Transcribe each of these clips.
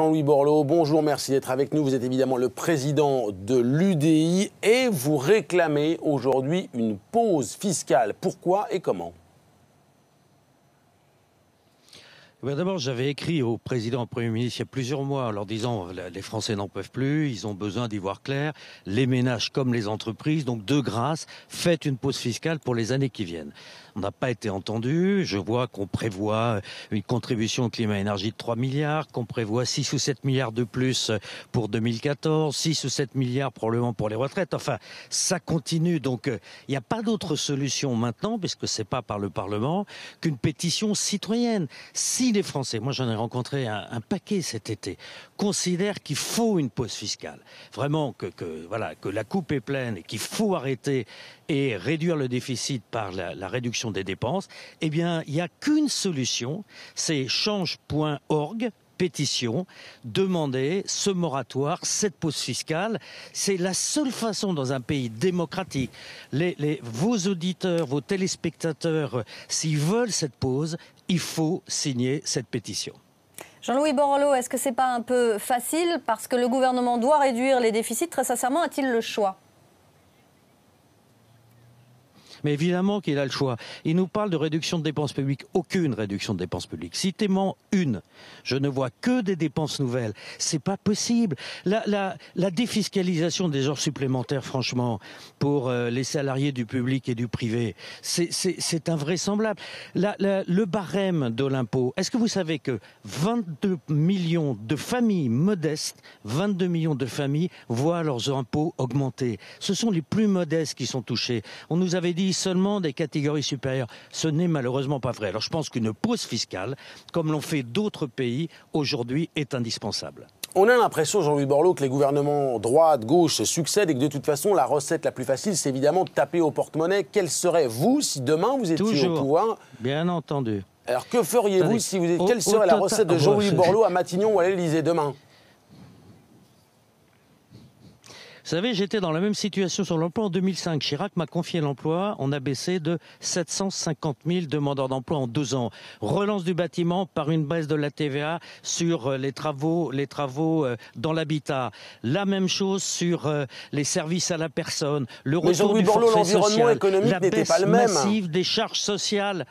Jean-Louis Borloo, bonjour, merci d'être avec nous. Vous êtes évidemment le président de l'UDI et vous réclamez aujourd'hui une pause fiscale. Pourquoi et comment Eh ben, d'abord, j'avais écrit au président, au Premier ministre, il y a plusieurs mois, en leur disant les Français n'en peuvent plus, ils ont besoin d'y voir clair, les ménages comme les entreprises, donc de grâce, faites une pause fiscale pour les années qui viennent. On n'a pas été entendu. Je vois qu'on prévoit une contribution au climat-énergie de 3 milliards, qu'on prévoit 6 ou 7 milliards de plus pour 2014, 6 ou 7 milliards probablement pour les retraites. Enfin, ça continue. Donc, euh, il n'y a pas d'autre solution maintenant, puisque c'est pas par le Parlement, qu'une pétition citoyenne. Si des Français, moi j'en ai rencontré un, paquet cet été, considèrent qu'il faut une pause fiscale, vraiment que, voilà, que la coupe est pleine et qu'il faut arrêter et réduire le déficit par la, la réduction des dépenses, eh bien il n'y a qu'une solution, c'est change.org pétition, demander ce moratoire, cette pause fiscale. C'est la seule façon dans un pays démocratique. Les, vos auditeurs, vos téléspectateurs, s'ils veulent cette pause, il faut signer cette pétition. Jean-Louis Borloo, est-ce que ce n'est pas un peu facile parce que le gouvernement doit réduire les déficits Très sincèrement, a-t-il le choix mais évidemment qu'il a le choix. Il nous parle de réduction de dépenses publiques. Aucune réduction de dépenses publiques. Citez-moi une. Je ne vois que des dépenses nouvelles. C'est pas possible. La, défiscalisation des heures supplémentaires, franchement, pour euh, les salariés du public et du privé, c'est invraisemblable. le barème de l'impôt. Est-ce que vous savez que 22 millions de familles modestes, 22 millions de familles voient leurs impôts augmenter Ce sont les plus modestes qui sont touchés. On nous avait dit seulement des catégories supérieures. Ce n'est malheureusement pas vrai. Alors je pense qu'une pause fiscale, comme l'ont fait d'autres pays, aujourd'hui est indispensable. On a l'impression, Jean-Louis Borloo, que les gouvernements droite, gauche succèdent et que de toute façon, la recette la plus facile, c'est évidemment de taper au porte-monnaie. Quel serait vous si demain vous étiez au pouvoir Bien entendu. Alors que feriez-vous si vous étiez. Quelle serait la recette de ah Jean-Louis Borloo à Matignon ou à l'Élysée demain Vous savez, j'étais dans la même situation sur l'emploi en 2005. Chirac m'a confié l'emploi. On a baissé de 750 000 demandeurs d'emploi en deux ans. Relance du bâtiment par une baisse de la TVA sur euh, les travaux, les travaux euh, dans l'habitat. La même chose sur euh, les services à la personne. Le retour du forfait social. La n'était pas le même. massive des charges sociales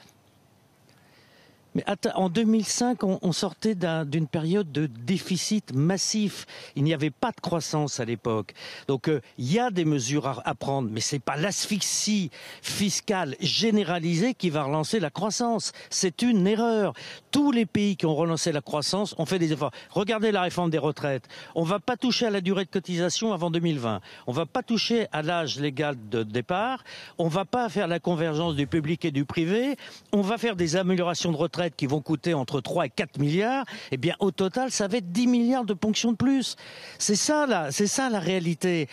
mais en 2005, on, sortait d'une période de déficit massif. Il n'y avait pas de croissance à l'époque. Donc euh, il y a des mesures à, prendre, mais c'est pas l'asphyxie fiscale généralisée qui va relancer la croissance. C'est une erreur. Tous les pays qui ont relancé la croissance ont fait des efforts. Regardez la réforme des retraites. On ne va pas toucher à la durée de cotisation avant 2020. On ne va pas toucher à l'âge légal de départ. On ne va pas faire la convergence du public et du privé. On va faire des améliorations de retraite qui vont coûter entre 3 et 4 milliards, eh bien, au total, ça va être 10 milliards de ponctions de plus. C'est ça, là, c'est ça la réalité.